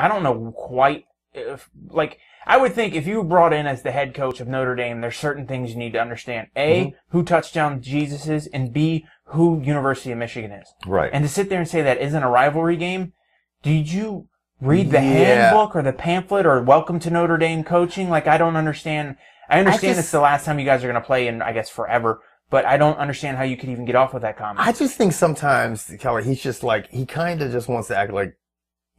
I don't know quite if, like I would think if you were brought in as the head coach of Notre Dame, there's certain things you need to understand. A, mm-hmm. who touchdown Jesus is, and B, who University of Michigan is. Right. And to sit there and say that isn't a rivalry game, did you read the yeah. handbook or the pamphlet or welcome to Notre Dame coaching? Like I don't understand. I understand I just, it's the last time you guys are going to play in I guess forever, but I don't understand how you could even get off with that comment. I just think sometimes Keller, he's just like he kind of just wants to act like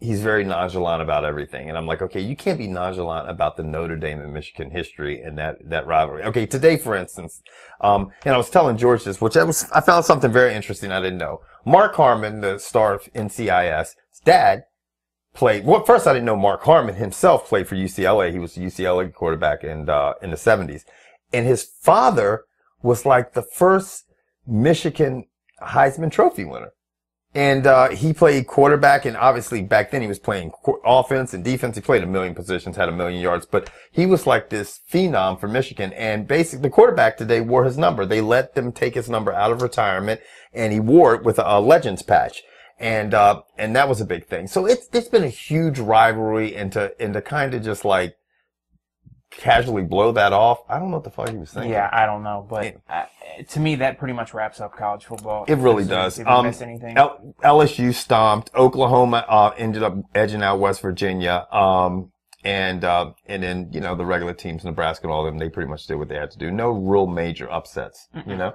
he's very nonchalant about everything. And I'm like, okay, you can't be nonchalant about the Notre Dame and Michigan history and that, that rivalry. Okay, today, for instance, um, and I was telling George this, which I was, I found something very interesting I didn't know. Mark Harmon, the star of NCIS, his dad played, well, first I didn't know Mark Harmon himself played for UCLA. He was UCLA quarterback in, uh, in the 70s. And his father was like the first Michigan Heisman Trophy winner and uh, he played quarterback. And obviously, back then he was playing offense and defense. He played a million positions, had a million yards, but he was like this phenom from Michigan. And basically, the quarterback today wore his number. They let them take his number out of retirement, and he wore it with a, a Legends patch. And uh, and that was a big thing. So it's it's been a huge rivalry, and to and to kind of just like casually blow that off. I don't know what the fuck he was thinking. Yeah, I don't know, but it, to me, that pretty much wraps up college football. It really does. If um, miss anything, L- LSU stomped. Oklahoma uh, ended up edging out West Virginia. Um, and uh, and then you know the regular teams, Nebraska and all of them, they pretty much did what they had to do. No real major upsets, you know.